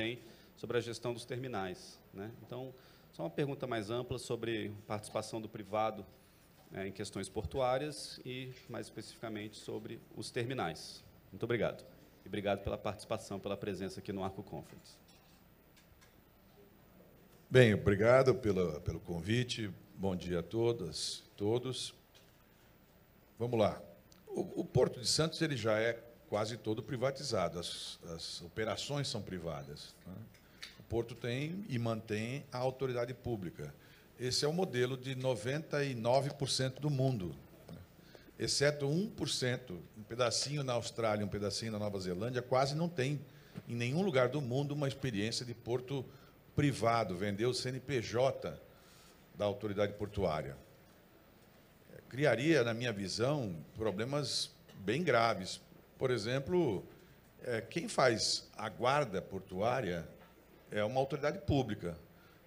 tem sobre a gestão dos terminais. Né? Então, só uma pergunta mais ampla sobre participação do privado né, em questões portuárias e, mais especificamente, sobre os terminais. Muito obrigado. E obrigado pela participação, pela presença aqui no Arco Conference. Bem, obrigado pela, pelo convite. Bom dia a todas, todos. Vamos lá. O, o Porto de Santos ele já é quase todo privatizado, as, as operações são privadas. Né? O porto tem e mantém a autoridade pública. Esse é o modelo de 99% do mundo, né? exceto 1%, um pedacinho na Austrália, um pedacinho na Nova Zelândia, quase não tem em nenhum lugar do mundo uma experiência de porto privado, vender o CNPJ da autoridade portuária. É, criaria, na minha visão, problemas bem graves por exemplo, é, quem faz a guarda portuária é uma autoridade pública.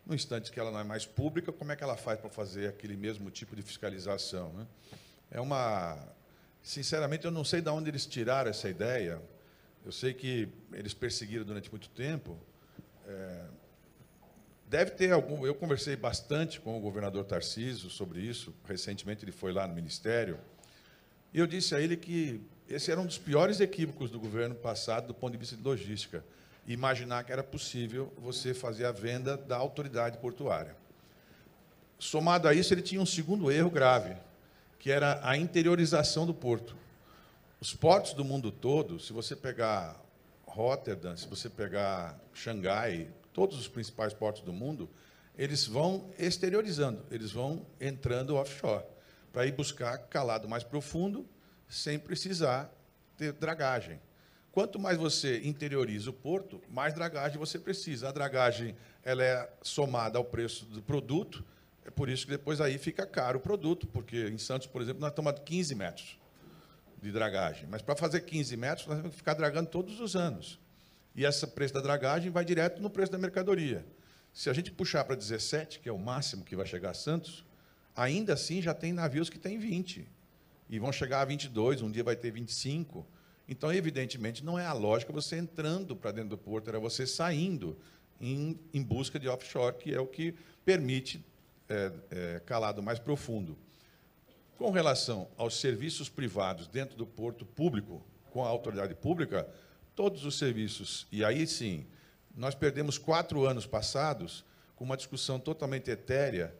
No instante que ela não é mais pública, como é que ela faz para fazer aquele mesmo tipo de fiscalização? Né? É uma. Sinceramente, eu não sei de onde eles tiraram essa ideia. Eu sei que eles perseguiram durante muito tempo. É... Deve ter algum. Eu conversei bastante com o governador Tarciso sobre isso. Recentemente, ele foi lá no Ministério. E eu disse a ele que esse era um dos piores equívocos do governo passado do ponto de vista de logística. Imaginar que era possível você fazer a venda da autoridade portuária. Somado a isso, ele tinha um segundo erro grave, que era a interiorização do porto. Os portos do mundo todo, se você pegar Rotterdam, se você pegar Xangai, todos os principais portos do mundo, eles vão exteriorizando, eles vão entrando offshore, para ir buscar calado mais profundo sem precisar ter dragagem. Quanto mais você interioriza o porto, mais dragagem você precisa. A dragagem ela é somada ao preço do produto, é por isso que depois aí fica caro o produto, porque em Santos, por exemplo, nós estamos a 15 metros de dragagem. Mas para fazer 15 metros, nós temos que ficar dragando todos os anos. E esse preço da dragagem vai direto no preço da mercadoria. Se a gente puxar para 17, que é o máximo que vai chegar a Santos, ainda assim já tem navios que têm 20 e vão chegar a 22, um dia vai ter 25. Então, evidentemente, não é a lógica você entrando para dentro do porto, era você saindo em, em, busca de offshore, que é o que permite é, é, calado mais profundo. Com relação aos serviços privados dentro do porto público, com a autoridade pública, todos os serviços, e aí sim, nós perdemos quatro anos passados com uma discussão totalmente etérea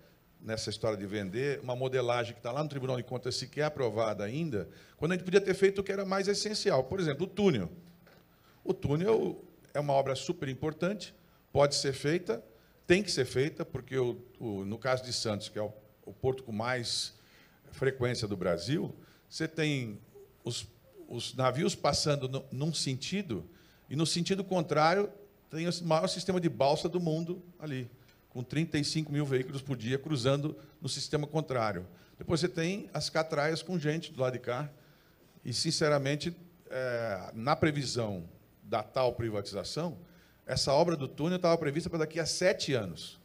nessa história de vender, uma modelagem que está lá no Tribunal de Contas sequer aprovada ainda, quando a gente podia ter feito o que era mais essencial. Por exemplo, o túnel. O túnel é uma obra super importante, pode ser feita, tem que ser feita, porque o, o, no caso de Santos, que é o, o, porto com mais frequência do Brasil, você tem os, os navios passando no, num sentido, e no sentido contrário, tem o maior sistema de balsa do mundo ali com 35 mil veículos por dia cruzando no sistema contrário. Depois você tem as catraias com gente do lado de cá. E, sinceramente, é, na previsão da tal privatização, essa obra do túnel estava prevista para daqui a sete anos.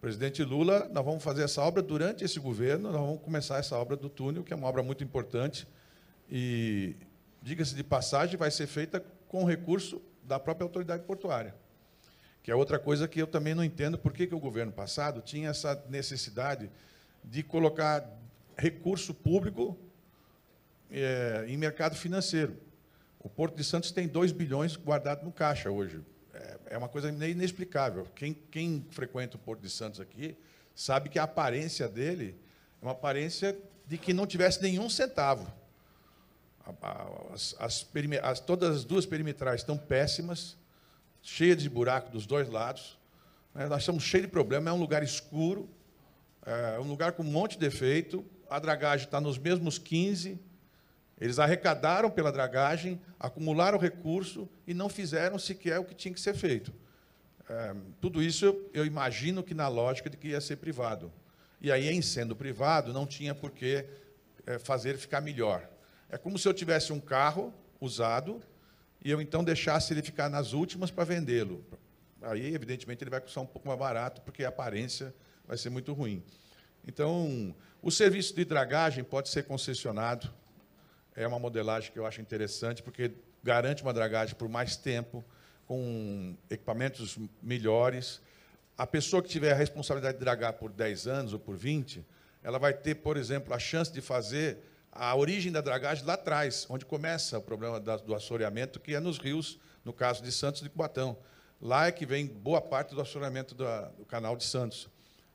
presidente Lula, nós vamos fazer essa obra durante esse governo, nós vamos começar essa obra do túnel, que é uma obra muito importante. E, diga-se de passagem, vai ser feita com recurso da própria autoridade portuária. Que é outra coisa que eu também não entendo por que, que o governo passado tinha essa necessidade de colocar recurso público é, em mercado financeiro. O Porto de Santos tem 2 bilhões guardado no caixa hoje. É, é uma coisa inexplicável. Quem, quem frequenta o Porto de Santos aqui sabe que a aparência dele é uma aparência de que não tivesse nenhum centavo. As, as, as, todas as duas perimetrais estão péssimas, cheia de buraco dos dois lados. Né? Nós estamos cheios de problemas, é um lugar escuro, é um lugar com um monte de defeito. A dragagem está nos mesmos 15. Eles arrecadaram pela dragagem, acumularam recurso e não fizeram sequer o que tinha que ser feito. É, tudo isso eu imagino que na lógica de que ia ser privado. E aí, em sendo privado, não tinha por que é, fazer ficar melhor. É como se eu tivesse um carro usado e eu então deixasse ele ficar nas últimas para vendê-lo. Aí, evidentemente, ele vai custar um pouco mais barato, porque a aparência vai ser muito ruim. Então, o serviço de dragagem pode ser concessionado. É uma modelagem que eu acho interessante, porque garante uma dragagem por mais tempo, com equipamentos melhores. A pessoa que tiver a responsabilidade de dragar por 10 anos ou por 20, ela vai ter, por exemplo, a chance de fazer a origem da dragagem lá atrás, onde começa o problema do assoreamento, que é nos rios, no caso de Santos e de Cubatão. Lá é que vem boa parte do assoreamento do canal de Santos.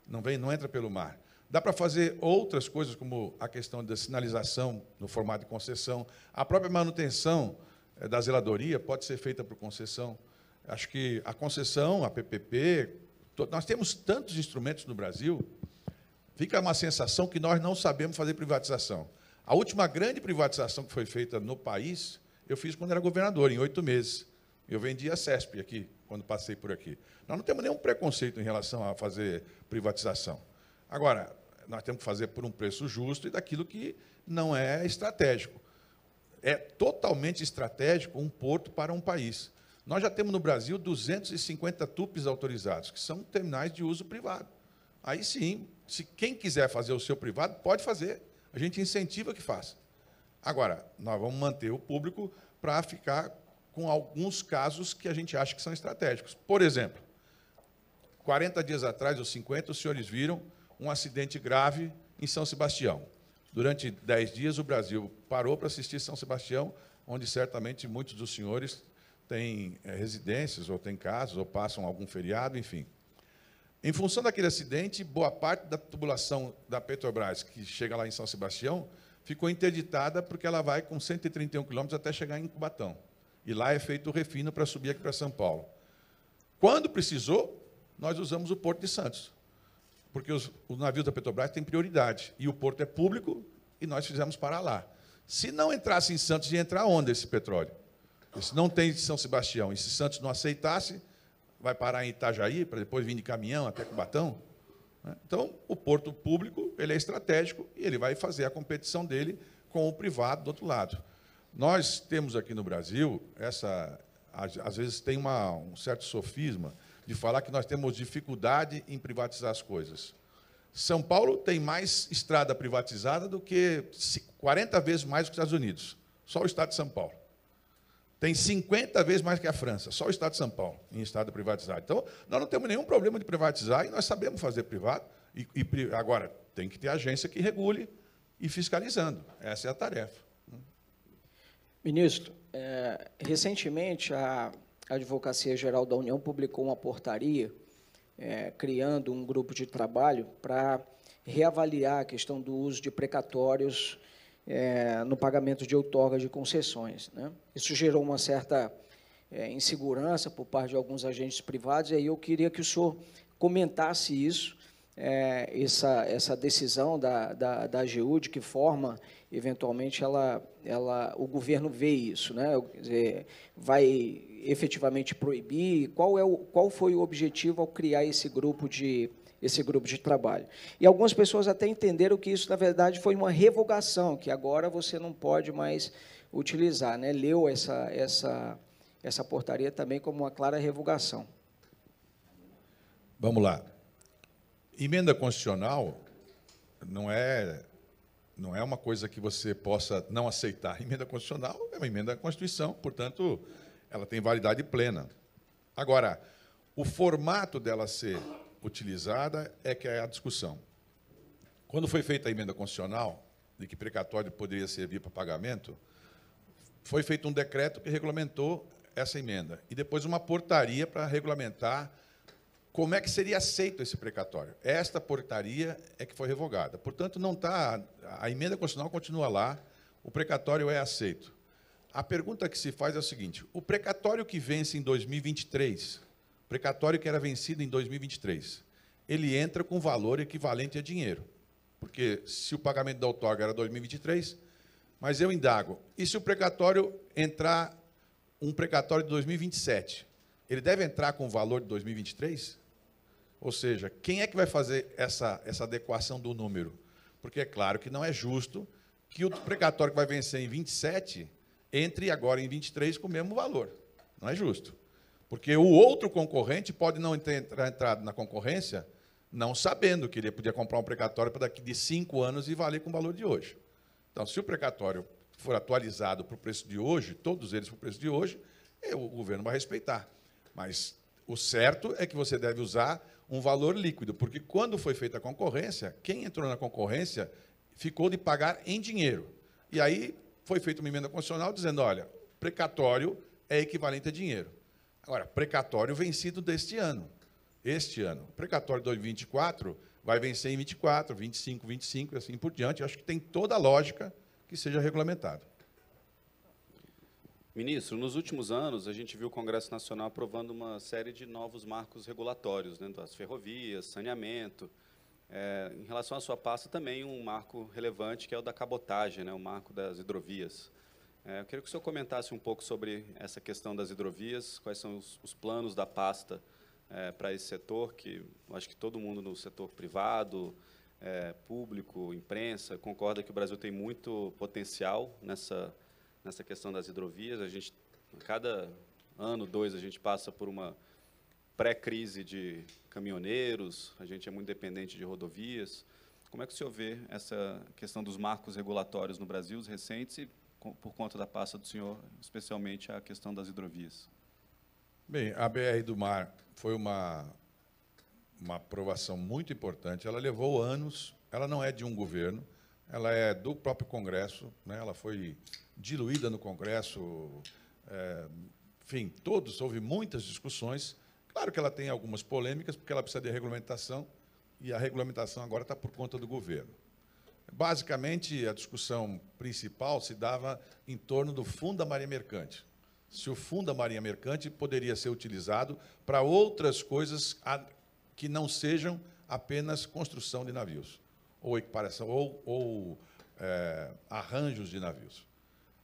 Não vem, não entra pelo mar. Dá para fazer outras coisas, como a questão da sinalização no formato de concessão. A própria manutenção eh, da zeladoria pode ser feita por concessão. Acho que a concessão, a PPP, nós temos tantos instrumentos no Brasil, fica uma sensação que nós não sabemos fazer privatização. A última grande privatização que foi feita no país, eu fiz quando era governador, em oito meses. Eu vendi a CESP aqui, quando passei por aqui. Nós não temos nenhum preconceito em relação a fazer privatização. Agora, nós temos que fazer por um preço justo e daquilo que não é estratégico. É totalmente estratégico um porto para um país. Nós já temos no Brasil 250 TUPs autorizados, que são terminais de uso privado. Aí sim, se quem quiser fazer o seu privado, pode fazer a gente incentiva que faça. Agora, nós vamos manter o público para ficar com alguns casos que a gente acha que são estratégicos. Por exemplo, 40 dias atrás, ou 50, os senhores viram um acidente grave em São Sebastião. Durante 10 dias, o Brasil parou para assistir São Sebastião, onde certamente muitos dos senhores têm é, residências, ou têm casas, ou passam algum feriado, enfim. Em função daquele acidente, boa parte da tubulação da Petrobras, que chega lá em São Sebastião, ficou interditada porque ela vai com 131 quilômetros até chegar em Cubatão. E lá é feito o refino para subir aqui para São Paulo. Quando precisou, nós usamos o Porto de Santos, porque os, os navios da Petrobras têm prioridade e o porto é público e nós fizemos para lá. Se não entrasse em Santos, ia entrar onde esse petróleo? Se não tem de São Sebastião e se Santos não aceitasse, vai parar em Itajaí, para depois vir de caminhão até Cubatão. Né? Então, o porto público ele é estratégico e ele vai fazer a competição dele com o privado do outro lado. Nós temos aqui no Brasil essa, às vezes tem uma, um certo sofisma de falar que nós temos dificuldade em privatizar as coisas. São Paulo tem mais estrada privatizada do que 40 vezes mais que os Estados Unidos, só o estado de São Paulo. Tem 50 vezes mais que a França, só o Estado de São Paulo, em Estado privatizado. Então, nós não temos nenhum problema de privatizar e nós sabemos fazer privado. E, e agora, tem que ter agência que regule e fiscalizando. Essa é a tarefa. Ministro, é, recentemente a Advocacia Geral da União publicou uma portaria é, criando um grupo de trabalho para reavaliar a questão do uso de precatórios é, no pagamento de outorga de concessões. Né? Isso gerou uma certa é, insegurança por parte de alguns agentes privados, e aí eu queria que o senhor comentasse isso, é, essa, essa decisão da, da, da AGU, de que forma, eventualmente, ela, ela, o governo vê isso. Né? Dizer, vai efetivamente proibir? Qual, é o, qual foi o objetivo ao criar esse grupo de esse grupo de trabalho. E algumas pessoas até entenderam que isso, na verdade, foi uma revogação, que agora você não pode mais utilizar. Né? Leu essa, essa, essa portaria também como uma clara revogação. Vamos lá. Emenda constitucional não é não é uma coisa que você possa não aceitar. Emenda constitucional é uma emenda à Constituição, portanto, ela tem validade plena. Agora, o formato dela ser utilizada é que é a discussão. Quando foi feita a emenda constitucional, de que precatório poderia servir para pagamento, foi feito um decreto que regulamentou essa emenda e depois uma portaria para regulamentar como é que seria aceito esse precatório. Esta portaria é que foi revogada. Portanto, não tá a emenda constitucional continua lá, o precatório é aceito. A pergunta que se faz é a seguinte: o precatório que vence em 2023 precatório que era vencido em 2023. Ele entra com valor equivalente a dinheiro. Porque se o pagamento da outorga era 2023, mas eu indago, e se o precatório entrar um precatório de 2027, ele deve entrar com o valor de 2023? Ou seja, quem é que vai fazer essa, essa adequação do número? Porque é claro que não é justo que o precatório que vai vencer em 27 entre agora em 23 com o mesmo valor. Não é justo. Porque o outro concorrente pode não ter entrado na concorrência não sabendo que ele podia comprar um precatório para daqui de cinco anos e valer com o valor de hoje. Então, se o precatório for atualizado para o preço de hoje, todos eles para o preço de hoje, é, o governo vai respeitar. Mas o certo é que você deve usar um valor líquido, porque quando foi feita a concorrência, quem entrou na concorrência ficou de pagar em dinheiro. E aí foi feita uma emenda constitucional dizendo, olha, precatório é equivalente a dinheiro. Agora, precatório vencido deste ano. Este ano. Precatório 2024 vai vencer em 24, 25, 25 e assim por diante. Eu acho que tem toda a lógica que seja regulamentado. Ministro, nos últimos anos a gente viu o Congresso Nacional aprovando uma série de novos marcos regulatórios, né, das ferrovias, saneamento. É, em relação à sua pasta, também um marco relevante que é o da cabotagem, né, o marco das hidrovias. É, eu queria que o senhor comentasse um pouco sobre essa questão das hidrovias, quais são os, os planos da pasta é, para esse setor, que acho que todo mundo no setor privado, é, público, imprensa, concorda que o Brasil tem muito potencial nessa, nessa questão das hidrovias. A gente, cada ano, dois, a gente passa por uma pré-crise de caminhoneiros, a gente é muito dependente de rodovias. Como é que o senhor vê essa questão dos marcos regulatórios no Brasil, os recentes, e por conta da pasta do senhor, especialmente a questão das hidrovias? Bem, a BR do Mar foi uma, uma aprovação muito importante. Ela levou anos, ela não é de um governo, ela é do próprio Congresso, né? ela foi diluída no Congresso, é, enfim, todos, houve muitas discussões. Claro que ela tem algumas polêmicas, porque ela precisa de regulamentação, e a regulamentação agora está por conta do governo. Basicamente, a discussão principal se dava em torno do Fundo da Marinha Mercante. Se o Fundo da Marinha Mercante poderia ser utilizado para outras coisas que não sejam apenas construção de navios, ou equiparação, ou, ou é, arranjos de navios.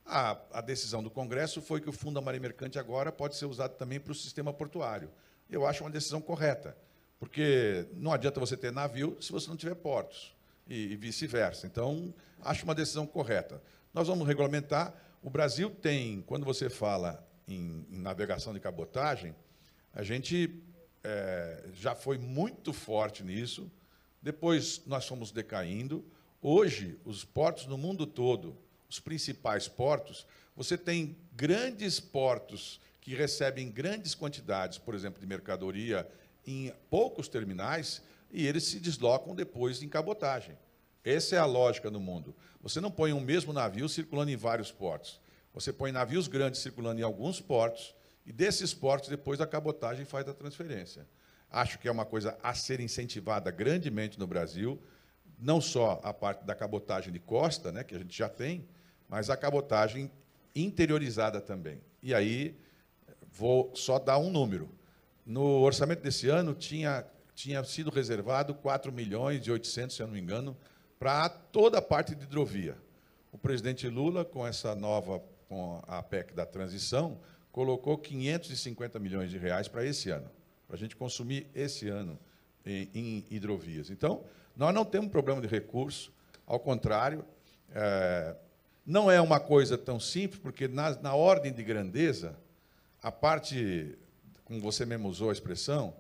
A, a, decisão do Congresso foi que o Fundo da Marinha Mercante agora pode ser usado também para o sistema portuário. Eu acho uma decisão correta, porque não adianta você ter navio se você não tiver portos e, vice-versa. Então, acho uma decisão correta. Nós vamos regulamentar. O Brasil tem, quando você fala em, em navegação de cabotagem, a gente é, já foi muito forte nisso. Depois nós fomos decaindo. Hoje, os portos no mundo todo, os principais portos, você tem grandes portos que recebem grandes quantidades, por exemplo, de mercadoria em poucos terminais, e eles se deslocam depois em cabotagem. Essa é a lógica no mundo. Você não põe um mesmo navio circulando em vários portos. Você põe navios grandes circulando em alguns portos e desses portos, depois a cabotagem faz a transferência. Acho que é uma coisa a ser incentivada grandemente no Brasil, não só a parte da cabotagem de costa, né, que a gente já tem, mas a cabotagem interiorizada também. E aí, vou só dar um número. No orçamento desse ano, tinha tinha sido reservado 4 milhões e 800, se eu não me engano, para toda a parte de hidrovia. O presidente Lula, com essa nova, com a PEC da transição, colocou 550 milhões de reais para esse ano, para a gente consumir esse ano em, em, hidrovias. Então, nós não temos problema de recurso, ao contrário, é, não é uma coisa tão simples, porque na, na ordem de grandeza, a parte, como você mesmo usou a expressão,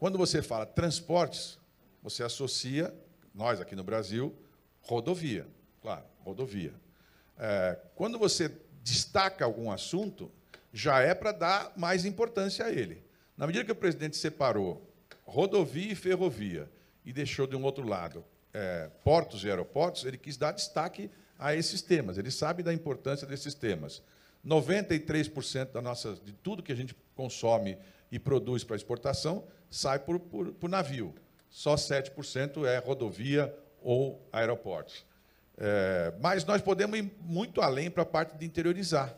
quando você fala transportes, você associa, nós aqui no Brasil, rodovia, claro, rodovia. É, quando você destaca algum assunto, já é para dar mais importância a ele. Na medida que o presidente separou rodovia e ferrovia e deixou de um outro lado é, portos e aeroportos, ele quis dar destaque a esses temas, ele sabe da importância desses temas. 93% da nossa, de tudo que a gente consome e produz para exportação sai por, por, por navio. Só 7% é rodovia ou aeroportos. É, mas nós podemos ir muito além para a parte de interiorizar.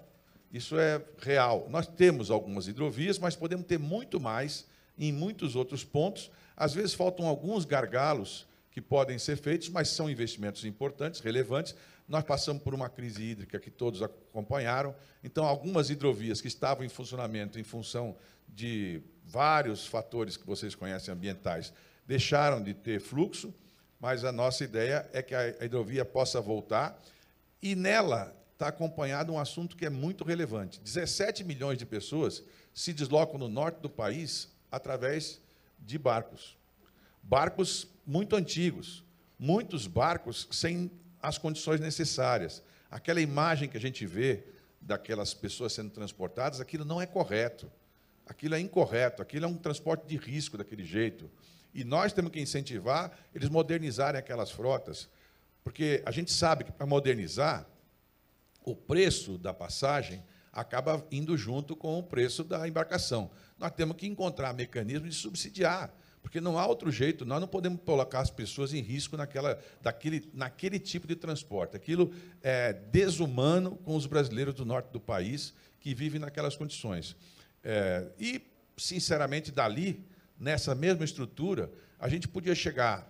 Isso é real. Nós temos algumas hidrovias, mas podemos ter muito mais em muitos outros pontos. Às vezes faltam alguns gargalos que podem ser feitos, mas são investimentos importantes, relevantes. Nós passamos por uma crise hídrica que todos acompanharam, então algumas hidrovias que estavam em funcionamento em função de vários fatores que vocês conhecem ambientais deixaram de ter fluxo, mas a nossa ideia é que a hidrovia possa voltar e nela está acompanhado um assunto que é muito relevante. 17 milhões de pessoas se deslocam no norte do país através de barcos. Barcos muito antigos, muitos barcos sem as condições necessárias. Aquela imagem que a gente vê daquelas pessoas sendo transportadas, aquilo não é correto. Aquilo é incorreto, aquilo é um transporte de risco daquele jeito. E nós temos que incentivar eles modernizarem aquelas frotas, porque a gente sabe que para modernizar, o preço da passagem acaba indo junto com o preço da embarcação. Nós temos que encontrar mecanismos de subsidiar, porque não há outro jeito, nós não podemos colocar as pessoas em risco naquela, daquele, naquele tipo de transporte. Aquilo é desumano com os brasileiros do norte do país que vivem naquelas condições. É, e, sinceramente, dali, nessa mesma estrutura, a gente podia chegar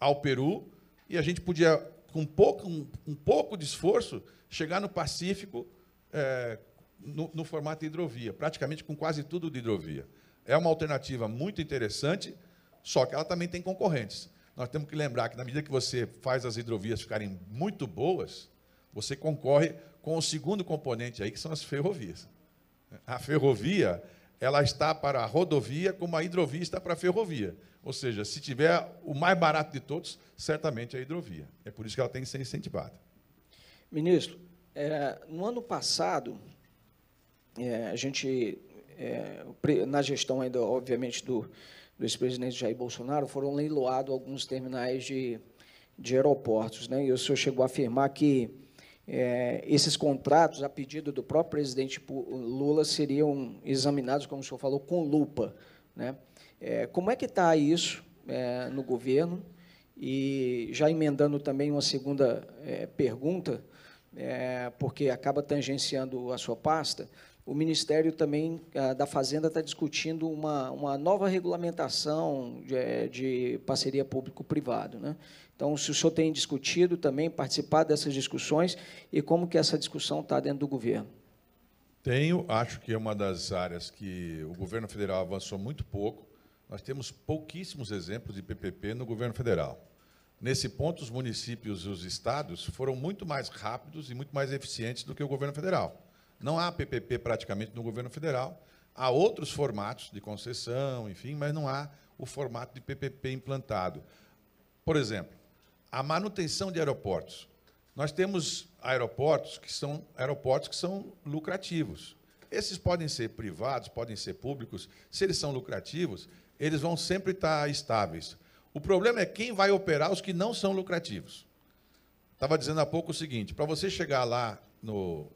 ao Peru e a gente podia, com pouco, um, um pouco de esforço, chegar no Pacífico é, no, no formato de hidrovia, praticamente com quase tudo de hidrovia. É uma alternativa muito interessante, só que ela também tem concorrentes. Nós temos que lembrar que, na medida que você faz as hidrovias ficarem muito boas, você concorre com o segundo componente aí, que são as ferrovias. A ferrovia, ela está para a rodovia como a hidrovia está para a ferrovia. Ou seja, se tiver o mais barato de todos, certamente é a hidrovia. É por isso que ela tem que ser incentivada. Ministro, é, no ano passado, é, a gente, é, na gestão ainda, obviamente, do, do ex-presidente Jair Bolsonaro, foram leiloados alguns terminais de, de aeroportos. Né? E o senhor chegou a afirmar que é, esses contratos, a pedido do próprio presidente Lula, seriam examinados, como o senhor falou, com lupa. Né? É, como é que está isso é, no governo? E já emendando também uma segunda é, pergunta, é, porque acaba tangenciando a sua pasta, o Ministério também ah, da Fazenda está discutindo uma, uma nova regulamentação de, é, de parceria público-privado. Né? Então, se o senhor tem discutido também, participado dessas discussões e como que essa discussão está dentro do governo? Tenho, acho que é uma das áreas que o governo federal avançou muito pouco. Nós temos pouquíssimos exemplos de PPP no governo federal. Nesse ponto, os municípios e os estados foram muito mais rápidos e muito mais eficientes do que o governo federal. Não há PPP praticamente no governo federal. Há outros formatos de concessão, enfim, mas não há o formato de PPP implantado. Por exemplo, a manutenção de aeroportos. Nós temos aeroportos que são aeroportos que são lucrativos. Esses podem ser privados, podem ser públicos. Se eles são lucrativos, eles vão sempre estar estáveis. O problema é quem vai operar os que não são lucrativos. Estava dizendo há pouco o seguinte: para você chegar lá no,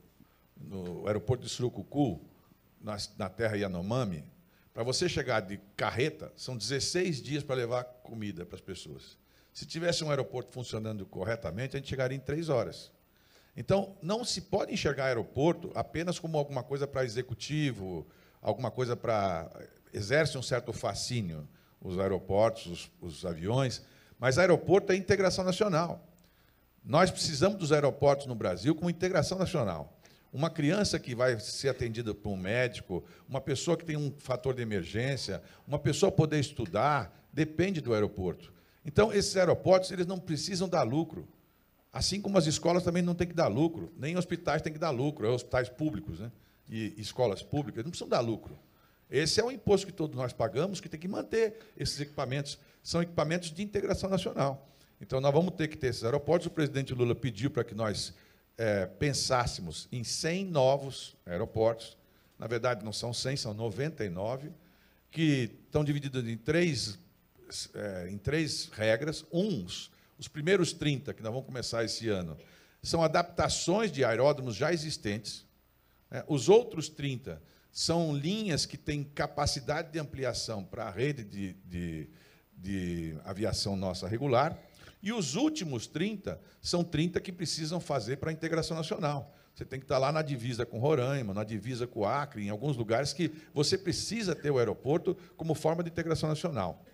no aeroporto de Surucucu, na, na terra Yanomami, para você chegar de carreta, são 16 dias para levar comida para as pessoas. Se tivesse um aeroporto funcionando corretamente, a gente chegaria em três horas. Então, não se pode enxergar aeroporto apenas como alguma coisa para executivo, alguma coisa para. exerce um certo fascínio, os aeroportos, os, os aviões, mas aeroporto é integração nacional. Nós precisamos dos aeroportos no Brasil como integração nacional. Uma criança que vai ser atendida por um médico, uma pessoa que tem um fator de emergência, uma pessoa poder estudar, depende do aeroporto. Então, esses aeroportos, eles não precisam dar lucro. Assim como as escolas também não têm que dar lucro, nem hospitais têm que dar lucro, é hospitais públicos né? e escolas públicas, não precisam dar lucro. Esse é o imposto que todos nós pagamos, que tem que manter esses equipamentos. São equipamentos de integração nacional. Então, nós vamos ter que ter esses aeroportos. O presidente Lula pediu para que nós é, pensássemos em 100 novos aeroportos. Na verdade, não são 100, são 99, que estão divididos em três é, em três regras. Uns, os primeiros 30 que nós vamos começar esse ano, são adaptações de aeródromos já existentes. Né? Os outros 30 são linhas que têm capacidade de ampliação para a rede de, de, de aviação nossa regular. E os últimos 30 são 30 que precisam fazer para a integração nacional. Você tem que estar tá lá na divisa com Roraima, na divisa com Acre, em alguns lugares que você precisa ter o aeroporto como forma de integração nacional.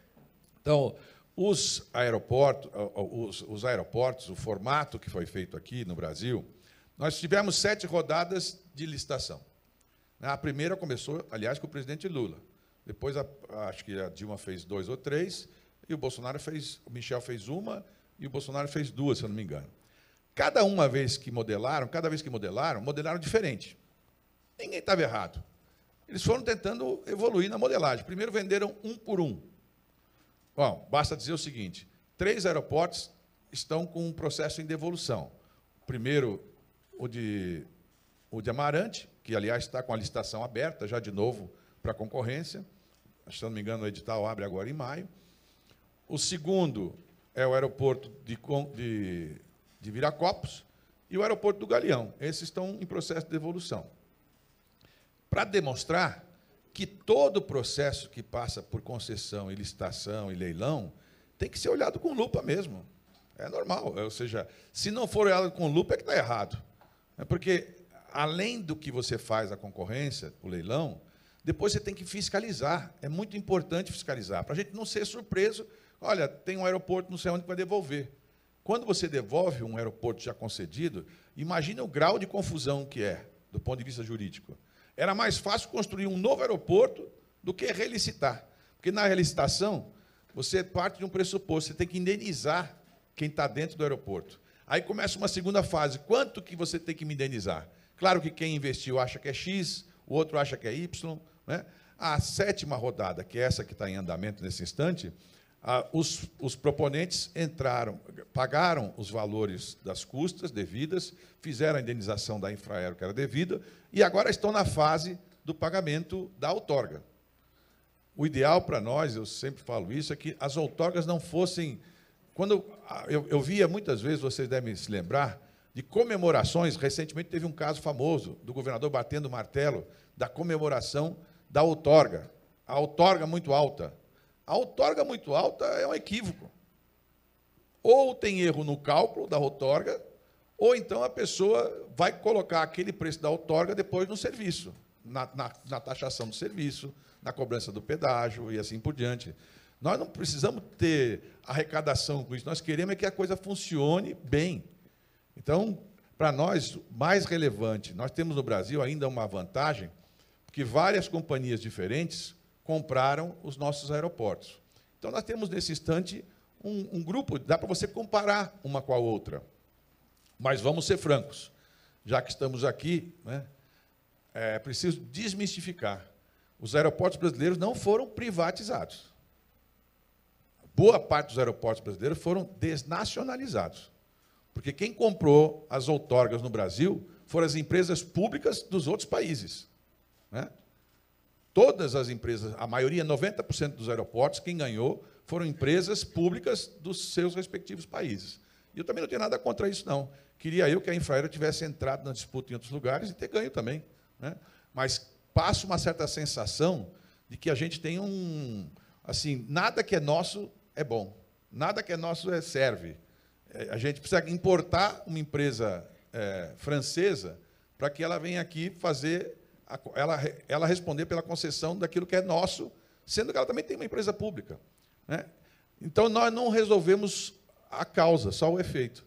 Então, os aeroportos, os, os aeroportos, o formato que foi feito aqui no Brasil, nós tivemos sete rodadas de licitação. Né, a primeira começou, aliás, com o presidente Lula. Depois, a, acho que a Dilma fez dois ou três, e o Bolsonaro fez, o Michel fez uma, e o Bolsonaro fez duas, se eu não me engano. Cada uma vez que modelaram, cada vez que modelaram, modelaram diferente. Ninguém estava errado. Eles foram tentando evoluir na modelagem. Primeiro venderam um por um. Bom, basta dizer o seguinte: três aeroportos estão com um processo em devolução. O primeiro, o de, o de Amarante, que, aliás, está com a licitação aberta, já de novo, para concorrência. Se não me engano, o edital abre agora em maio. O segundo é o aeroporto de, de, de Viracopos e o aeroporto do Galeão. Esses estão em processo de devolução. Para demonstrar que todo o processo que passa por concessão e licitação e leilão tem que ser olhado com lupa mesmo. É normal. É, ou seja, se não for olhado com lupa, é que está errado. É porque, além do que você faz a concorrência, o leilão, depois você tem que fiscalizar. É muito importante fiscalizar, para a gente não ser surpreso. Olha, tem um aeroporto, não sei onde vai devolver. Quando você devolve um aeroporto já concedido, imagina o grau de confusão que é, do ponto de vista jurídico era mais fácil construir um novo aeroporto do que relicitar. Porque na relicitação, você parte de um pressuposto, você tem que indenizar quem está dentro do aeroporto. Aí começa uma segunda fase, quanto que você tem que me indenizar? Claro que quem investiu acha que é X, o outro acha que é Y. Né? A sétima rodada, que é essa que está em andamento nesse instante, ah, os, os, proponentes entraram, pagaram os valores das custas devidas, fizeram a indenização da infraero que era devida, e agora estão na fase do pagamento da outorga. O ideal para nós, eu sempre falo isso, é que as outorgas não fossem. Quando ah, eu, eu via muitas vezes, vocês devem se lembrar, de comemorações. Recentemente teve um caso famoso do governador batendo o martelo da comemoração da outorga. A outorga muito alta. A outorga muito alta é um equívoco. Ou tem erro no cálculo da outorga, ou então a pessoa vai colocar aquele preço da outorga depois no serviço, na, na, na taxação do serviço, na cobrança do pedágio e assim por diante. Nós não precisamos ter arrecadação com isso, nós queremos é que a coisa funcione bem. Então, para nós, mais relevante, nós temos no Brasil ainda uma vantagem, porque várias companhias diferentes compraram os nossos aeroportos. Então, nós temos nesse instante um, um grupo, dá para você comparar uma com a outra. Mas vamos ser francos, já que estamos aqui, né, é preciso desmistificar. Os aeroportos brasileiros não foram privatizados. Boa parte dos aeroportos brasileiros foram desnacionalizados. Porque quem comprou as outorgas no Brasil foram as empresas públicas dos outros países. Né? Todas as empresas, a maioria, 90% dos aeroportos, quem ganhou foram empresas públicas dos seus respectivos países. E eu também não tenho nada contra isso, não. Queria eu que a Infraero tivesse entrado na disputa em outros lugares e ter ganho também. Né? Mas passa uma certa sensação de que a gente tem um. Assim, nada que é nosso é bom, nada que é nosso é serve. É, a gente precisa importar uma empresa é, francesa para que ela venha aqui fazer ela, ela responder pela concessão daquilo que é nosso, sendo que ela também tem uma empresa pública. Né? Então, nós não resolvemos a causa, só o efeito.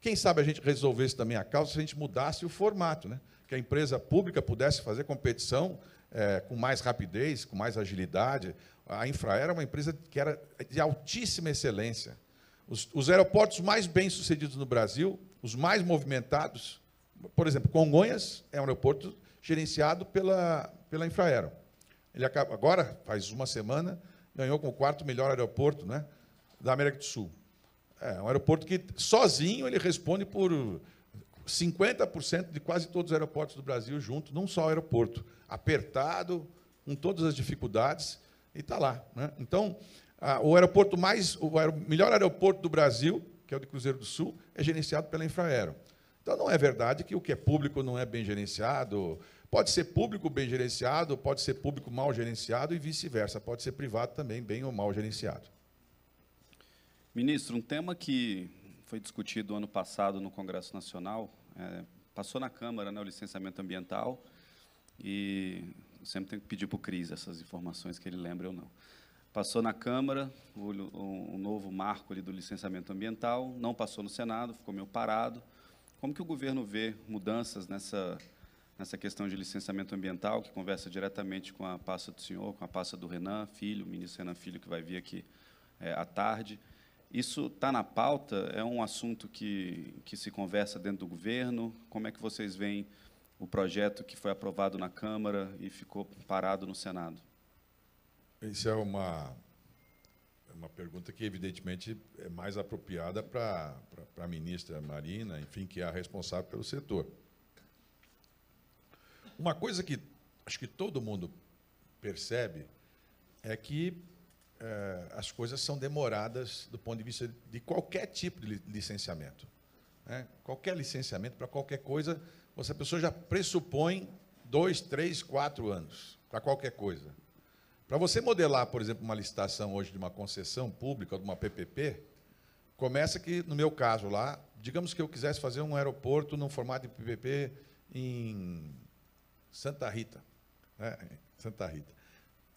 Quem sabe a gente resolvesse também a causa se a gente mudasse o formato, né? que a empresa pública pudesse fazer competição é, com mais rapidez, com mais agilidade. A Infraera era uma empresa que era de altíssima excelência. Os, os aeroportos mais bem-sucedidos no Brasil, os mais movimentados, por exemplo, Congonhas é um aeroporto gerenciado pela, pela Infraero. Ele acaba, agora, faz uma semana, ganhou como quarto melhor aeroporto né, da América do Sul. É um aeroporto que, sozinho, ele responde por 50% de quase todos os aeroportos do Brasil junto, num só aeroporto. Apertado, com todas as dificuldades, e está lá. Né? Então, a, o aeroporto mais, o aer, melhor aeroporto do Brasil, que é o de Cruzeiro do Sul, é gerenciado pela Infraero. Então não é verdade que o que é público não é bem gerenciado. Pode ser público bem gerenciado, pode ser público mal gerenciado e vice-versa. Pode ser privado também bem ou mal gerenciado. Ministro, um tema que foi discutido ano passado no Congresso Nacional, é, passou na Câmara né, o licenciamento ambiental, e sempre tenho que pedir para o Cris essas informações que ele lembra ou não. Passou na Câmara o, o, o novo marco do licenciamento ambiental, não passou no Senado, ficou meio parado. Como que o governo vê mudanças nessa, nessa questão de licenciamento ambiental, que conversa diretamente com a pasta do senhor, com a pasta do Renan Filho, o ministro Renan Filho, que vai vir aqui é, à tarde? Isso está na pauta? É um assunto que, que se conversa dentro do governo? Como é que vocês veem o projeto que foi aprovado na Câmara e ficou parado no Senado? Isso é uma uma pergunta que, evidentemente, é mais apropriada para a ministra Marina, enfim, que é a responsável pelo setor. Uma coisa que acho que todo mundo percebe é que eh, as coisas são demoradas do ponto de vista de qualquer tipo de licenciamento. Né? Qualquer licenciamento para qualquer coisa, você a pessoa já pressupõe dois, três, quatro anos para qualquer coisa. Para você modelar, por exemplo, uma licitação hoje de uma concessão pública, de uma PPP, começa que, no meu caso lá, digamos que eu quisesse fazer um aeroporto num formato de PPP em Santa Rita. Né? Santa Rita.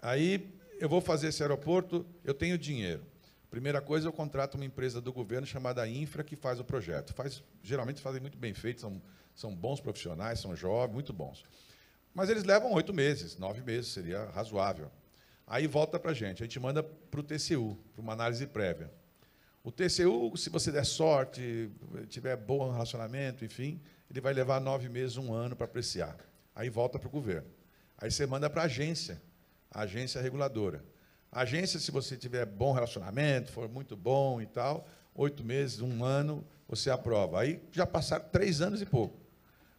Aí eu vou fazer esse aeroporto, eu tenho dinheiro. Primeira coisa, eu contrato uma empresa do governo chamada Infra que faz o projeto. Faz, geralmente fazem muito bem feito, são, são bons profissionais, são jovens, muito bons. Mas eles levam oito meses, nove meses seria razoável. Aí volta para a gente, a gente manda para o TCU, para uma análise prévia. O TCU, se você der sorte, tiver bom relacionamento, enfim, ele vai levar nove meses, um ano para apreciar. Aí volta para o governo. Aí você manda para a agência, a agência reguladora. A agência, se você tiver bom relacionamento, for muito bom e tal, oito meses, um ano, você aprova. Aí já passaram três anos e pouco.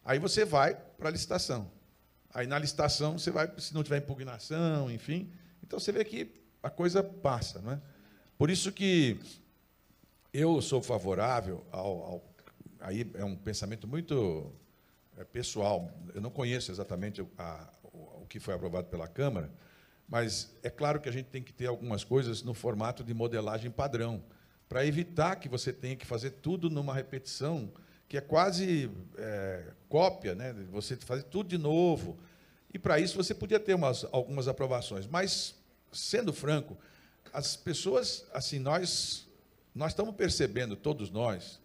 Aí você vai para a licitação. Aí na licitação você vai, se não tiver impugnação, enfim, então você vê que a coisa passa, não é? Por isso que eu sou favorável ao, ao aí é um pensamento muito é, pessoal. Eu não conheço exatamente a, o, o que foi aprovado pela Câmara, mas é claro que a gente tem que ter algumas coisas no formato de modelagem padrão para evitar que você tenha que fazer tudo numa repetição que é quase é, cópia, né? Você fazer tudo de novo e para isso você podia ter umas, algumas aprovações. Mas, sendo franco, as pessoas, assim, nós, nós estamos percebendo, todos nós,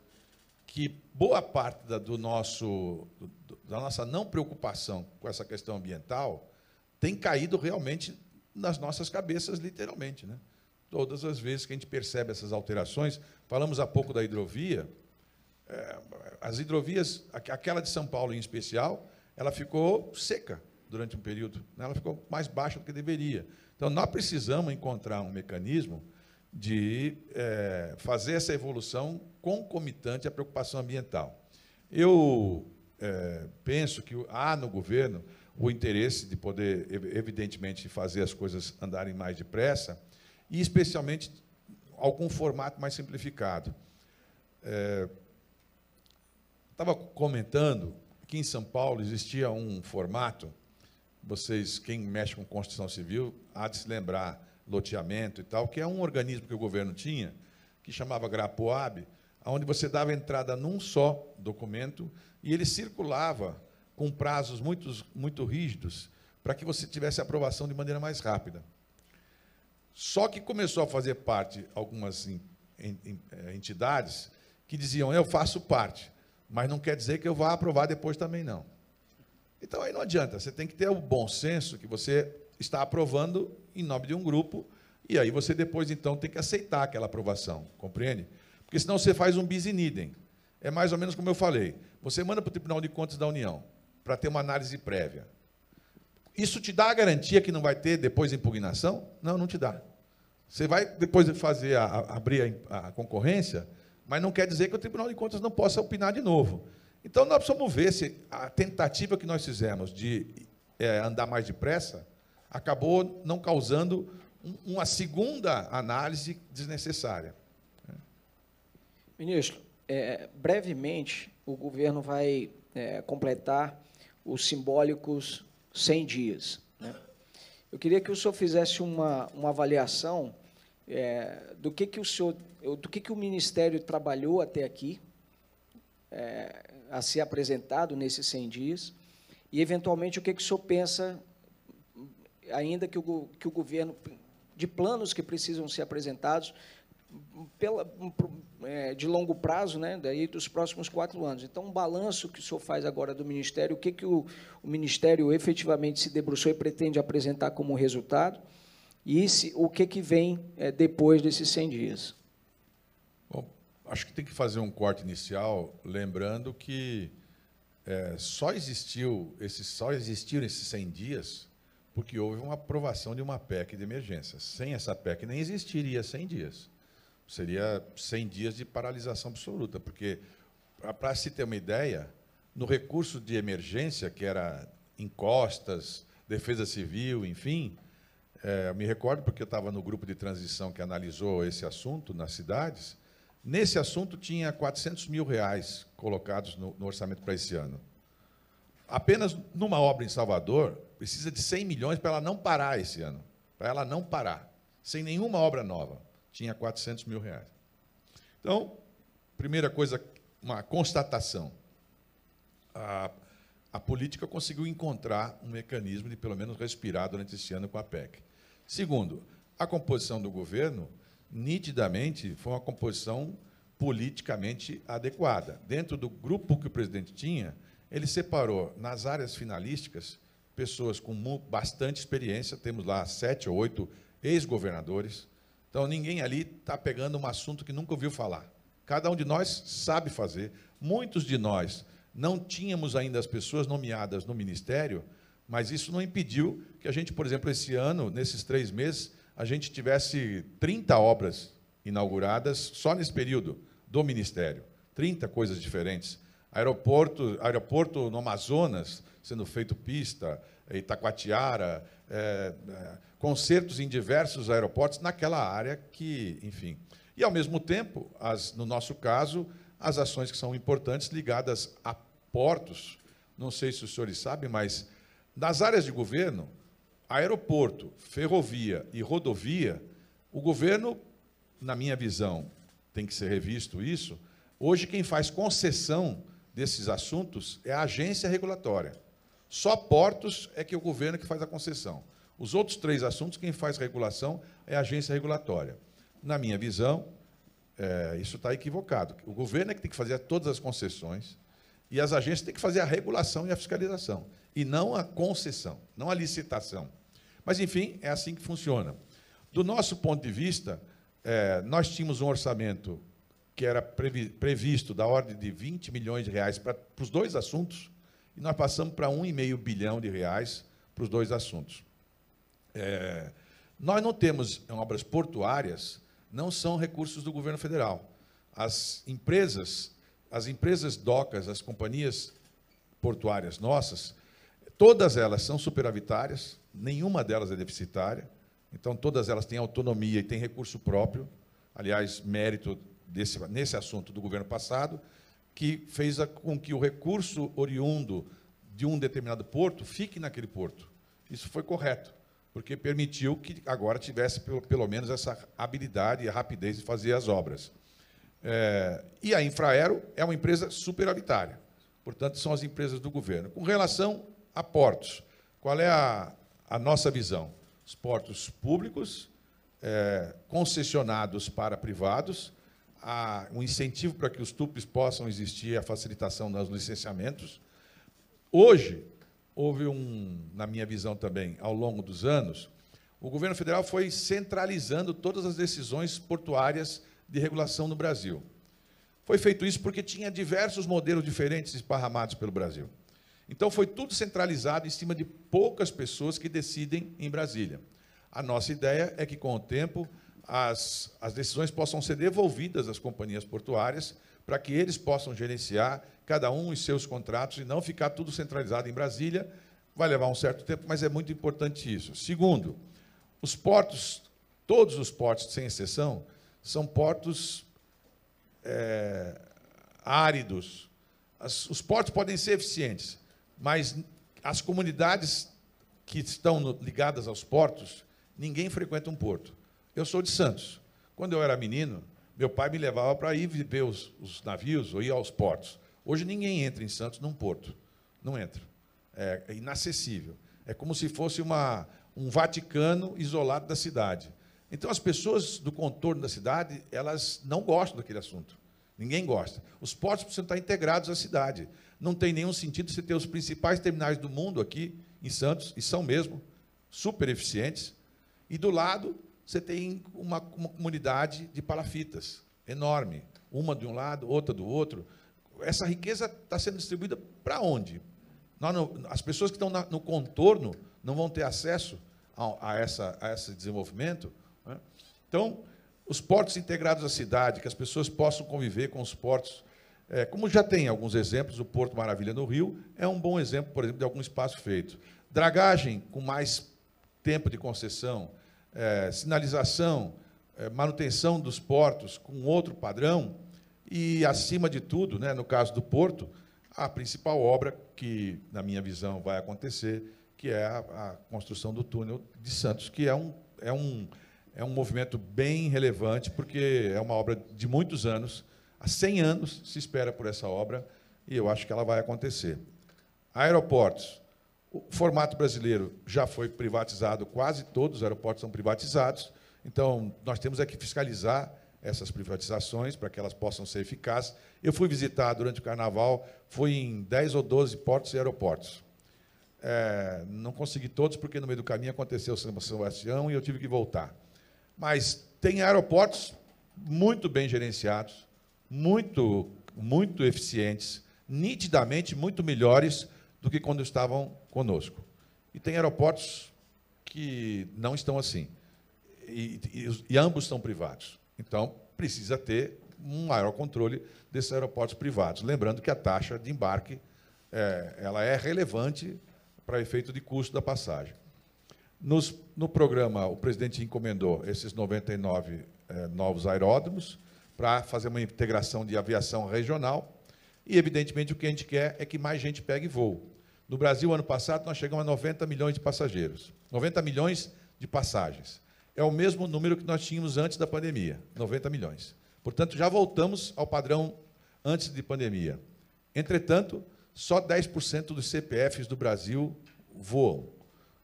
que boa parte da, do nosso, da nossa não preocupação com essa questão ambiental tem caído realmente nas nossas cabeças, literalmente. Né? Todas as vezes que a gente percebe essas alterações, falamos há pouco da hidrovia, é, as hidrovias, aquela de São Paulo em especial, ela ficou seca durante um período, ela ficou mais baixa do que deveria. Então, nós precisamos encontrar um mecanismo de é, fazer essa evolução concomitante à preocupação ambiental. Eu é, penso que há no governo o interesse de poder, evidentemente, fazer as coisas andarem mais depressa, e especialmente algum formato mais simplificado. É, estava comentando que em São Paulo existia um formato vocês, quem mexe com construção civil, há de se lembrar loteamento e tal, que é um organismo que o governo tinha, que chamava Grapoab, onde você dava entrada num só documento e ele circulava com prazos muito, muito rígidos para que você tivesse aprovação de maneira mais rápida. Só que começou a fazer parte algumas eh, entidades que diziam: eu faço parte, mas não quer dizer que eu vá aprovar depois também não. Então aí não adianta, você tem que ter o bom senso que você está aprovando em nome de um grupo, e aí você depois então tem que aceitar aquela aprovação, compreende? Porque senão você faz um bis in idem. É mais ou menos como eu falei. Você manda para o Tribunal de Contas da União para ter uma análise prévia. Isso te dá a garantia que não vai ter depois impugnação? Não, não te dá. Você vai depois fazer a, a, abrir a, a concorrência, mas não quer dizer que o Tribunal de Contas não possa opinar de novo. Então nós precisamos ver se a tentativa que nós fizemos de é, andar mais depressa acabou não causando uma segunda análise desnecessária. Ministro, é, brevemente o governo vai é, completar os simbólicos 100 dias. Né? Eu queria que o senhor fizesse uma, uma avaliação é, do que que o senhor, do que que o ministério trabalhou até aqui é, a ser apresentado nesses 100 dias? E, eventualmente, o que, que o senhor pensa, ainda que o, que o governo, de planos que precisam ser apresentados pela, é, de longo prazo, né, daí dos próximos quatro anos? Então, um balanço que o senhor faz agora do Ministério, o que, que o, o Ministério efetivamente se debruçou e pretende apresentar como resultado? E se, o que, que vem é, depois desses 100 dias? acho que tem que fazer um corte inicial, lembrando que é, só existiu esses, só existiram esses 100 dias porque houve uma aprovação de uma PEC de emergência. Sem essa PEC nem existiria 100 dias. Seria 100 dias de paralisação absoluta, porque para se ter uma ideia, no recurso de emergência que era encostas, defesa civil, enfim, é, me recordo porque eu estava no grupo de transição que analisou esse assunto nas cidades Nesse assunto, tinha 400 mil reais colocados no, no orçamento para esse ano. Apenas numa obra em Salvador, precisa de 100 milhões para ela não parar esse ano. Para ela não parar. Sem nenhuma obra nova. Tinha 400 mil reais. Então, primeira coisa, uma constatação. A, a política conseguiu encontrar um mecanismo de, pelo menos, respirar durante esse ano com a PEC. Segundo, a composição do governo nitidamente foi uma composição politicamente adequada. Dentro do grupo que o presidente tinha, ele separou nas áreas finalísticas pessoas com bastante experiência, temos lá sete ou oito ex-governadores. Então, ninguém ali está pegando um assunto que nunca ouviu falar. Cada um de nós sabe fazer. Muitos de nós não tínhamos ainda as pessoas nomeadas no ministério, mas isso não impediu que a gente, por exemplo, esse ano, nesses três meses, a gente tivesse 30 obras inauguradas só nesse período do Ministério. 30 coisas diferentes. Aeroporto, aeroporto no Amazonas sendo feito pista, eh, Itacoatiara, é, é, concertos em diversos aeroportos naquela área que, enfim. E, ao mesmo tempo, as, no nosso caso, as ações que são importantes ligadas a portos. Não sei se os senhores sabem, mas nas áreas de governo, aeroporto, ferrovia e rodovia, o governo, na minha visão, tem que ser revisto isso. Hoje, quem faz concessão desses assuntos é a agência regulatória. Só portos é que é o governo que faz a concessão. Os outros três assuntos, quem faz regulação é a agência regulatória. Na minha visão, é, isso está equivocado. O governo é que tem que fazer todas as concessões e as agências têm que fazer a regulação e a fiscalização, e não a concessão, não a licitação. Mas, enfim, é assim que funciona. Do nosso ponto de vista, é, nós tínhamos um orçamento que era previsto da ordem de 20 milhões de reais para, os dois assuntos, e nós passamos para 1,5 bilhão de reais para os dois assuntos. É, nós não temos obras portuárias, não são recursos do governo federal. As empresas, as empresas docas, as companhias portuárias nossas, Todas elas são superavitárias, nenhuma delas é deficitária, então todas elas têm autonomia e têm recurso próprio. Aliás, mérito desse, nesse assunto do governo passado, que fez a, com que o recurso oriundo de um determinado porto fique naquele porto. Isso foi correto, porque permitiu que agora tivesse pelo, pelo menos essa habilidade e a rapidez de fazer as obras. É, e a Infraero é uma empresa superavitária, portanto, são as empresas do governo. Com relação a portos. Qual é a, a nossa visão? Os portos públicos, é, concessionados para privados, a, um incentivo para que os TUPs possam existir, a facilitação dos licenciamentos. Hoje, houve um, na minha visão também, ao longo dos anos, o governo federal foi centralizando todas as decisões portuárias de regulação no Brasil. Foi feito isso porque tinha diversos modelos diferentes esparramados pelo Brasil. Então foi tudo centralizado em cima de poucas pessoas que decidem em Brasília. A nossa ideia é que, com o tempo, as, as decisões possam ser devolvidas às companhias portuárias para que eles possam gerenciar cada um os seus contratos e não ficar tudo centralizado em Brasília. Vai levar um certo tempo, mas é muito importante isso. Segundo, os portos, todos os portos, sem exceção, são portos é, áridos. As, os portos podem ser eficientes, mas as comunidades que estão ligadas aos portos, ninguém frequenta um porto. Eu sou de Santos. Quando eu era menino, meu pai me levava para ir ver os, os, navios ou ir aos portos. Hoje ninguém entra em Santos num porto. Não entra. É, é inacessível. É como se fosse uma, um Vaticano isolado da cidade. Então as pessoas do contorno da cidade, elas não gostam daquele assunto. Ninguém gosta. Os portos precisam estar integrados à cidade não tem nenhum sentido você ter os principais terminais do mundo aqui em Santos, e são mesmo, super eficientes, e do lado você tem uma comunidade de palafitas enorme, uma de um lado, outra do outro. Essa riqueza está sendo distribuída para onde? as pessoas que estão no contorno não vão ter acesso a, essa, a esse desenvolvimento. Né? Então, os portos integrados à cidade, que as pessoas possam conviver com os portos é, como já tem alguns exemplos, o Porto Maravilha no Rio é um bom exemplo, por exemplo, de algum espaço feito. Dragagem com mais tempo de concessão, é, sinalização, é, manutenção dos portos com outro padrão e, acima de tudo, né, no caso do Porto, a principal obra que, na minha visão, vai acontecer, que é a, a construção do túnel de Santos, que é um, é, um, é um movimento bem relevante, porque é uma obra de muitos anos Há 100 anos se espera por essa obra e eu acho que ela vai acontecer. Aeroportos. O formato brasileiro já foi privatizado, quase todos os aeroportos são privatizados, então nós temos é que fiscalizar essas privatizações para que elas possam ser eficazes. Eu fui visitar durante o carnaval, fui em 10 ou 12 portos e aeroportos. É, não consegui todos, porque no meio do caminho aconteceu São Sebastião e eu tive que voltar. Mas tem aeroportos muito bem gerenciados, muito, muito eficientes, nitidamente muito melhores do que quando estavam conosco. E tem aeroportos que não estão assim. E, e, e ambos são privados. Então, precisa ter um maior controle desses aeroportos privados. Lembrando que a taxa de embarque é, ela é relevante para efeito de custo da passagem. Nos, no programa, o presidente encomendou esses 99 é, eh, novos aeródromos, para fazer uma integração de aviação regional. E, evidentemente, o que a gente quer é que mais gente pegue voo. No Brasil, ano passado, nós chegamos a 90 milhões de passageiros. 90 milhões de passagens. É o mesmo número que nós tínhamos antes da pandemia, 90 milhões. Portanto, já voltamos ao padrão antes de pandemia. Entretanto, só 10% dos CPFs do Brasil voam.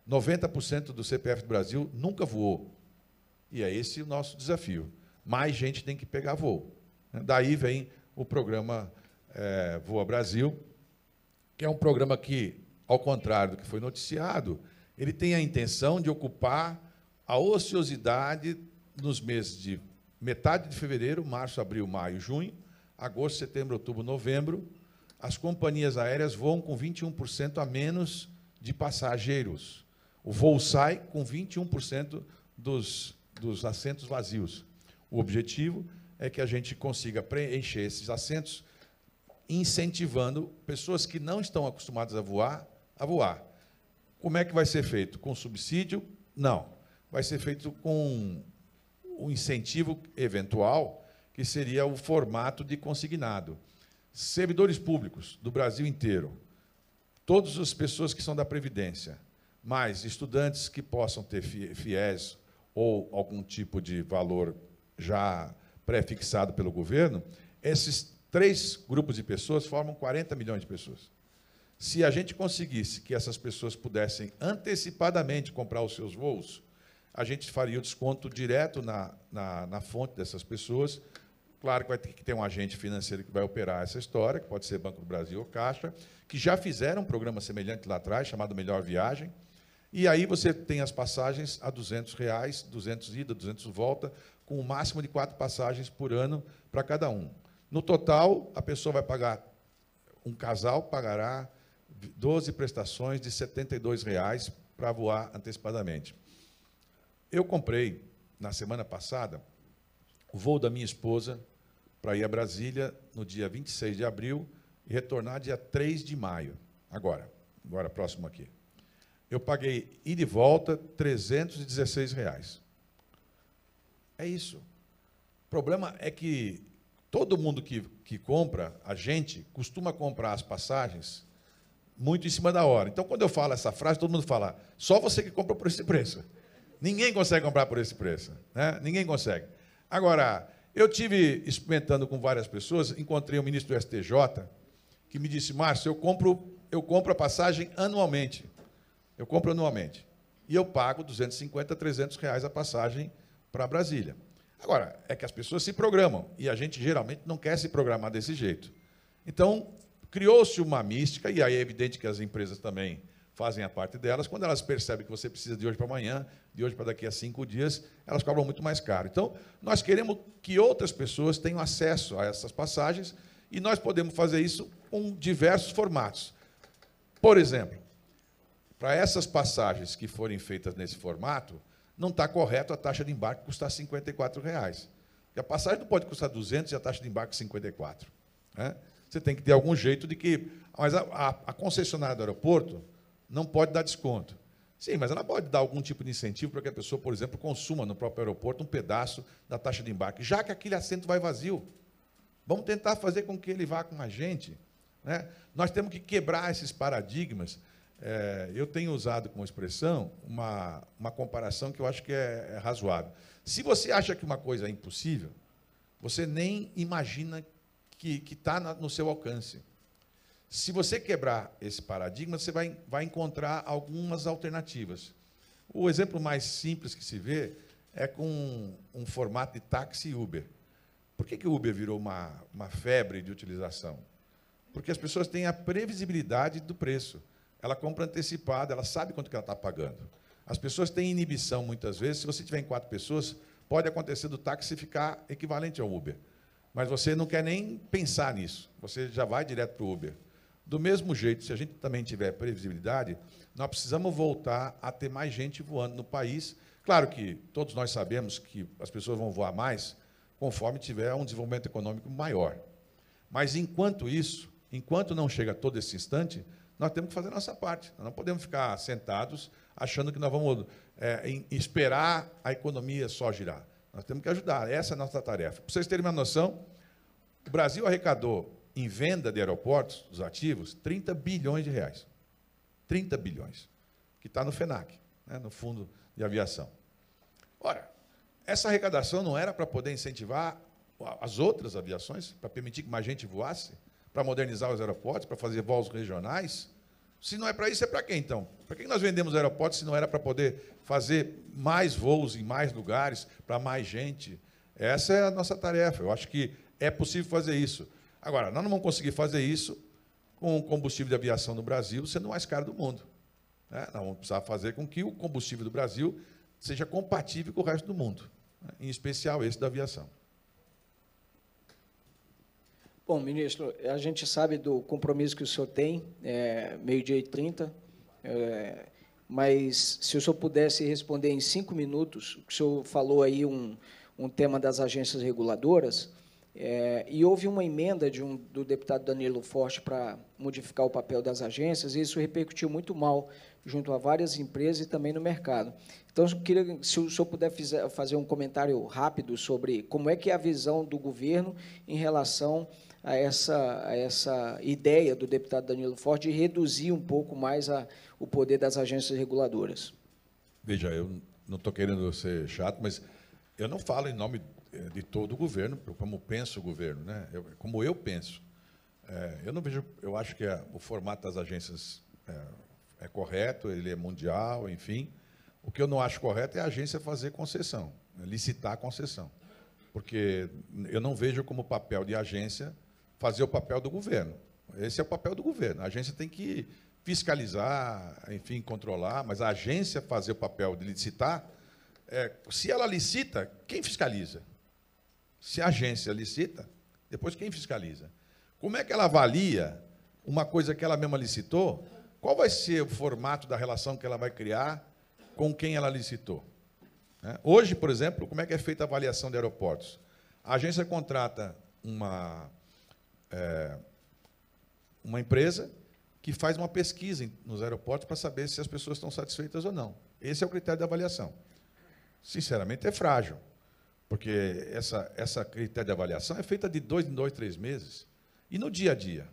90% do CPF do Brasil nunca voou. E é esse o nosso desafio mais gente tem que pegar voo. Né? Daí vem o programa é, Voa Brasil, que é um programa que, ao contrário do que foi noticiado, ele tem a intenção de ocupar a ociosidade nos meses de metade de fevereiro, março, abril, maio, junho, agosto, setembro, outubro, novembro. As companhias aéreas voam com 21% a menos de passageiros. O voo sai com 21% dos, dos assentos vazios. O objetivo é que a gente consiga preencher esses assentos, incentivando pessoas que não estão acostumadas a voar, a voar. Como é que vai ser feito? Com subsídio? Não. Vai ser feito com o um incentivo eventual, que seria o formato de consignado. Servidores públicos do Brasil inteiro, todas as pessoas que são da Previdência, mais estudantes que possam ter FIES ou algum tipo de valor já prefixado pelo governo, esses três grupos de pessoas formam 40 milhões de pessoas. Se a gente conseguisse que essas pessoas pudessem antecipadamente comprar os seus voos, a gente faria o desconto direto na, na, na fonte dessas pessoas. Claro que vai ter que ter um agente financeiro que vai operar essa história, que pode ser Banco do Brasil ou Caixa, que já fizeram um programa semelhante lá atrás, chamado Melhor Viagem, e aí você tem as passagens a 200 reais, 200 ida, 200 volta, com o máximo de quatro passagens por ano para cada um. No total, a pessoa vai pagar, um casal pagará 12 prestações de R$ 72,00 para voar antecipadamente. Eu comprei, na semana passada, o voo da minha esposa para ir a Brasília no dia 26 de abril e retornar dia 3 de maio. Agora, agora próximo aqui. Eu paguei ida e volta R$ 316,00. Reais. É isso. O problema é que todo mundo que, que compra, a gente, costuma comprar as passagens muito em cima da hora. Então, quando eu falo essa frase, todo mundo fala: só você que compra por esse preço. Ninguém consegue comprar por esse preço. Né? Ninguém consegue. Agora, eu tive experimentando com várias pessoas, encontrei o um ministro do STJ que me disse: Márcio, eu compro, eu compro a passagem anualmente. Eu compro anualmente. E eu pago 250, 300 reais a passagem anualmente para Brasília. Agora, é que as pessoas se programam e a gente geralmente não quer se programar desse jeito. Então, criou-se uma mística, e aí é evidente que as empresas também fazem a parte delas. Quando elas percebem que você precisa de hoje para amanhã, de hoje para daqui a cinco dias, elas cobram muito mais caro. Então, nós queremos que outras pessoas tenham acesso a essas passagens e nós podemos fazer isso com diversos formatos. Por exemplo, para essas passagens que forem feitas nesse formato, não está correto a taxa de embarque custar R$ reais. Porque a passagem não pode custar 200 e a taxa de embarque 54. Né? Você tem que ter algum jeito de que. Mas a, a, a concessionária do aeroporto não pode dar desconto. Sim, mas ela pode dar algum tipo de incentivo para que a pessoa, por exemplo, consuma no próprio aeroporto um pedaço da taxa de embarque, já que aquele assento vai vazio. Vamos tentar fazer com que ele vá com a gente. Né? Nós temos que quebrar esses paradigmas é, eu tenho usado como expressão uma, uma comparação que eu acho que é, é, razoável. Se você acha que uma coisa é impossível, você nem imagina que está no seu alcance. Se você quebrar esse paradigma, você vai, vai encontrar algumas alternativas. O exemplo mais simples que se vê é com um, um formato de táxi Uber. Por que, que o Uber virou uma, uma febre de utilização? Porque as pessoas têm a previsibilidade do preço. Ela compra antecipada, ela sabe quanto que ela está pagando. As pessoas têm inibição muitas vezes. Se você tiver em quatro pessoas, pode acontecer do táxi ficar equivalente ao Uber. Mas você não quer nem pensar nisso. Você já vai direto para o Uber. Do mesmo jeito, se a gente também tiver previsibilidade, nós precisamos voltar a ter mais gente voando no país. Claro que todos nós sabemos que as pessoas vão voar mais conforme tiver um desenvolvimento econômico maior. Mas enquanto isso, enquanto não chega todo esse instante, nós temos que fazer a nossa parte. Nós não podemos ficar sentados achando que nós vamos é, esperar a economia só girar. Nós temos que ajudar, essa é a nossa tarefa. Para vocês terem uma noção, o Brasil arrecadou em venda de aeroportos, dos ativos, 30 bilhões de reais. 30 bilhões, que está no FENAC, né, no Fundo de Aviação. Ora, essa arrecadação não era para poder incentivar as outras aviações, para permitir que mais gente voasse? para modernizar os aeroportos, para fazer voos regionais? Se não é para isso, é para quem então? Para que nós vendemos aeroportos se não era para poder fazer mais voos em mais lugares, para mais gente? Essa é a nossa tarefa. Eu acho que é possível fazer isso. Agora, nós não vamos conseguir fazer isso com o combustível de aviação no Brasil sendo o mais caro do mundo. Né? Nós vamos precisar fazer com que o combustível do Brasil seja compatível com o resto do mundo, né? em especial esse da aviação. Bom, ministro, a gente sabe do compromisso que o senhor tem, é, meio-dia e trinta, é, mas se o senhor pudesse responder em cinco minutos, o senhor falou aí um, um tema das agências reguladoras, é, e houve uma emenda de um, do deputado Danilo Forte para modificar o papel das agências, e isso repercutiu muito mal junto a várias empresas e também no mercado. Então, eu queria, se o senhor puder fazer um comentário rápido sobre como é que é a visão do governo em relação a essa, a essa ideia do deputado Danilo Forte de reduzir um pouco mais a, o poder das agências reguladoras. Veja, eu não estou querendo ser chato, mas eu não falo em nome eh, de todo o governo, como penso o governo, né? Eu, como eu penso. É, eu não vejo, eu acho que a, o formato das agências é, é, correto, ele é mundial, enfim. O que eu não acho correto é a agência fazer concessão, né, licitar a concessão. Porque eu não vejo como papel de agência fazer o papel do governo. Esse é o papel do governo. A agência tem que fiscalizar, enfim, controlar, mas a agência fazer o papel de licitar, é, se ela licita, quem fiscaliza? Se a agência licita, depois quem fiscaliza? Como é que ela avalia uma coisa que ela mesma licitou? Qual vai ser o formato da relação que ela vai criar com quem ela licitou? É. Hoje, por exemplo, como é que é feita a avaliação de aeroportos? A agência contrata uma é, uma empresa que faz uma pesquisa nos aeroportos para saber se as pessoas estão satisfeitas ou não. Esse é o critério de avaliação. Sinceramente, é frágil, porque essa, essa critério de avaliação é feita de dois em dois, três meses. E no dia a dia?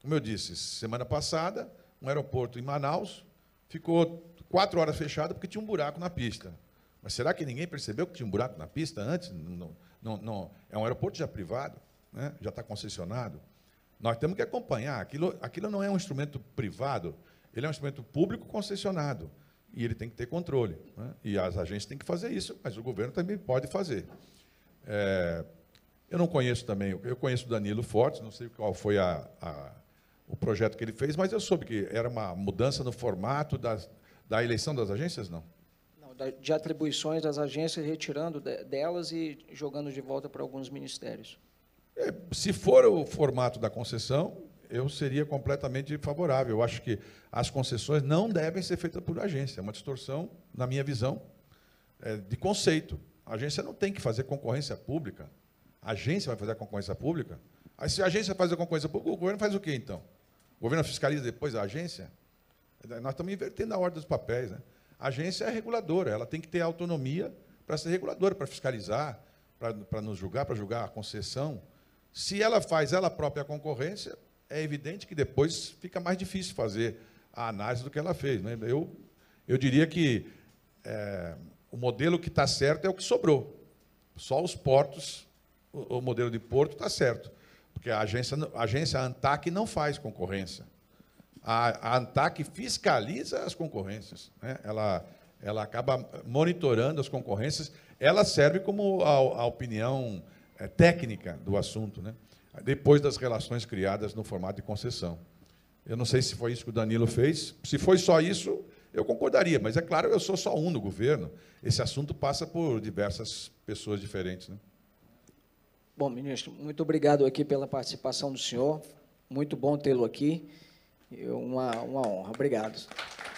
Como eu disse, semana passada, um aeroporto em Manaus ficou quatro horas fechado porque tinha um buraco na pista. Mas será que ninguém percebeu que tinha um buraco na pista antes? Não, não, não. É um aeroporto já privado né, já está concessionado, nós temos que acompanhar. Aquilo, aquilo não é um instrumento privado, ele é um instrumento público concessionado. E ele tem que ter controle. Né, e as agências têm que fazer isso, mas o governo também pode fazer. É, eu não conheço também, eu conheço o Danilo Fortes, não sei qual foi a, a, o projeto que ele fez, mas eu soube que era uma mudança no formato das, da eleição das agências, não? de atribuições das agências, retirando delas e jogando de volta para alguns ministérios. É, se for o formato da concessão, eu seria completamente favorável. Eu acho que as concessões não devem ser feitas por agência. É uma distorção, na minha visão, é, de conceito. A agência não tem que fazer concorrência pública. A agência vai fazer a concorrência pública? Aí, se a agência faz a concorrência pública, o governo faz o quê, então? O governo fiscaliza depois a agência? Nós estamos invertendo a ordem dos papéis. Né? A agência é reguladora, ela tem que ter autonomia para ser reguladora, para fiscalizar, para nos julgar, para julgar a concessão, se ela faz ela própria a concorrência, é evidente que depois fica mais difícil fazer a análise do que ela fez. Né? Eu, eu diria que é, o modelo que está certo é o que sobrou. Só os portos, o, o modelo de porto está certo. Porque a agência, a agência ANTAC não faz concorrência. A, a ANTAC fiscaliza as concorrências. Né? Ela, ela acaba monitorando as concorrências. Ela serve como a, a opinião é, técnica do assunto, né? depois das relações criadas no formato de concessão. Eu não sei se foi isso que o Danilo fez. Se foi só isso, eu concordaria, mas é claro, eu sou só um no governo. Esse assunto passa por diversas pessoas diferentes. Né? Bom, ministro, muito obrigado aqui pela participação do senhor. Muito bom tê-lo aqui. É uma, uma honra. Obrigado.